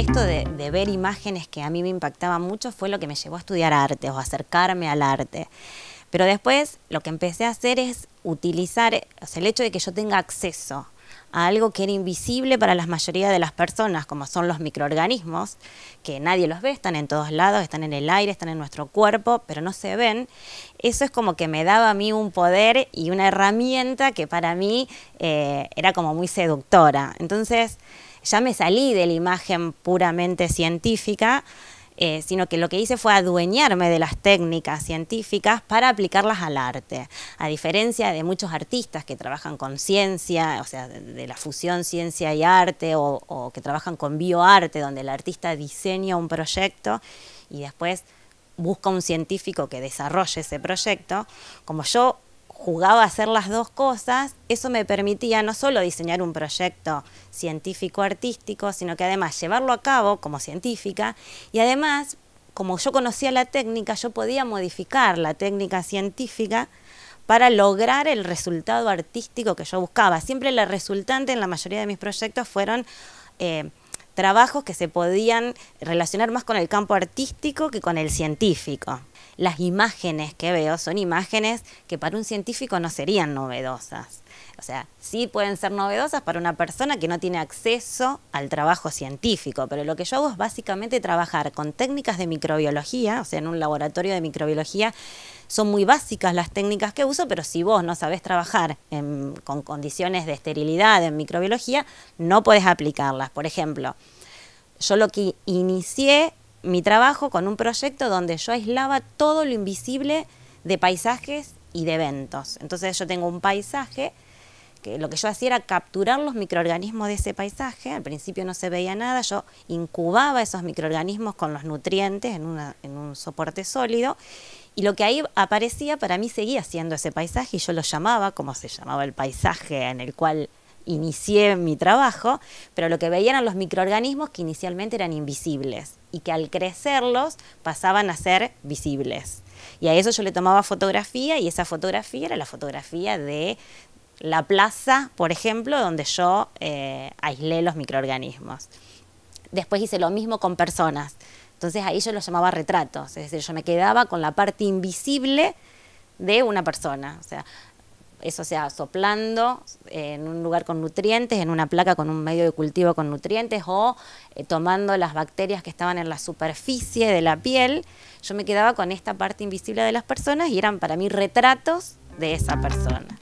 esto de, ver imágenes que a mí me impactaba mucho fue lo que me llevó a estudiar arte o acercarme al arte. Pero después lo que empecé a hacer es utilizar el hecho de que yo tenga acceso a algo que era invisible para la mayoría de las personas, como son los microorganismos, que nadie los ve, están en todos lados, están en el aire, están en nuestro cuerpo, pero no se ven. Eso es como que me daba a mí un poder y una herramienta que para mí eh, era como muy seductora. Entonces, ya me salí de la imagen puramente científica, eh, sino que lo que hice fue adueñarme de las técnicas científicas para aplicarlas al arte. A diferencia de muchos artistas que trabajan con ciencia, o sea, de la fusión ciencia y arte, o, o que trabajan con bioarte, donde el artista diseña un proyecto y después busca un científico que desarrolle ese proyecto, como yo jugaba a hacer las dos cosas, eso me permitía no solo diseñar un proyecto científico-artístico, sino que además llevarlo a cabo como científica y además, como yo conocía la técnica, yo podía modificar la técnica científica para lograr el resultado artístico que yo buscaba. Siempre la resultante en la mayoría de mis proyectos fueron... Eh, trabajos que se podían relacionar más con el campo artístico que con el científico las imágenes que veo son imágenes que para un científico no serían novedosas. O sea, sí pueden ser novedosas para una persona que no tiene acceso al trabajo científico, pero lo que yo hago es básicamente trabajar con técnicas de microbiología, o sea, en un laboratorio de microbiología son muy básicas las técnicas que uso, pero si vos no sabés trabajar con condiciones de esterilidad en microbiología, no podés aplicarlas. Por ejemplo, yo lo que inicié mi trabajo con un proyecto donde yo aislaba todo lo invisible de paisajes y de eventos. Entonces yo tengo un paisaje que lo que yo hacía era capturar los microorganismos de ese paisaje, al principio no se veía nada, yo incubaba esos microorganismos con los nutrientes en, un soporte sólido y lo que ahí aparecía para mí seguía siendo ese paisaje y yo lo llamaba como se llamaba el paisaje en el cual inicié mi trabajo, pero lo que veían eran los microorganismos que inicialmente eran invisibles y que al crecerlos pasaban a ser visibles. Y a eso yo le tomaba fotografía y esa fotografía era la fotografía de la plaza, por ejemplo, donde yo eh, aislé los microorganismos. Después hice lo mismo con personas. Entonces ahí yo los llamaba retratos, es decir, yo me quedaba con la parte invisible de una persona. sea, eso sea soplando eh, en un lugar con nutrientes, en una placa con un medio de cultivo con nutrientes o eh, tomando las bacterias que estaban en la superficie de la piel, yo me quedaba con esta parte invisible de las personas y eran para mí retratos de esa persona.